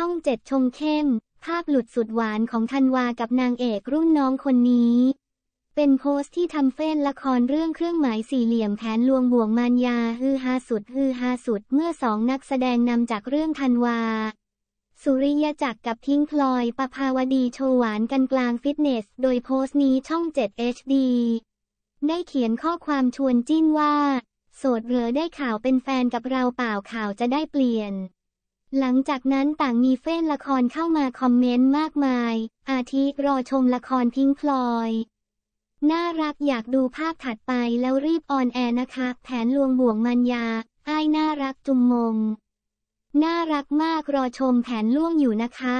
ช่องเจ็ดชงเข้ม ภาพหลุดสุดหวานของธันวากับนางเอกรุ่นน้องคนนี้ เป็นโพสต์ที่ทำเฟ้นละครเรื่องเครื่องหมายสี่เหลี่ยมแผนลวงบ่วงมารยา ฮือฮาสุด ฮือฮาสุดเมื่อสองนักแสดงนำจากเรื่องธันวา สุริยจักรกับพิงพลอยประภาวดีโชว์หวานกันกลางฟิตเนส โดยโพสต์นี้ช่อง 7 HD ได้เขียนข้อความชวนจิ้นว่า โสดเหรอได้ข่าวเป็นแฟนกับเราเปล่าข่าวจะได้เปลี่ยนหลังจากนั้นต่างมีเฟ้นละครเข้ามาคอมเมนต์มากมาย อาทิรอชมละครพิงพลอย น่ารักอยากดูภาพถัดไปแล้วรีบออนแอร์นะคะ แผนลวงบ่วงมัญญาอ้ายน่ารักจุมมงน่ารักมากรอชมแผนล่วงอยู่นะคะ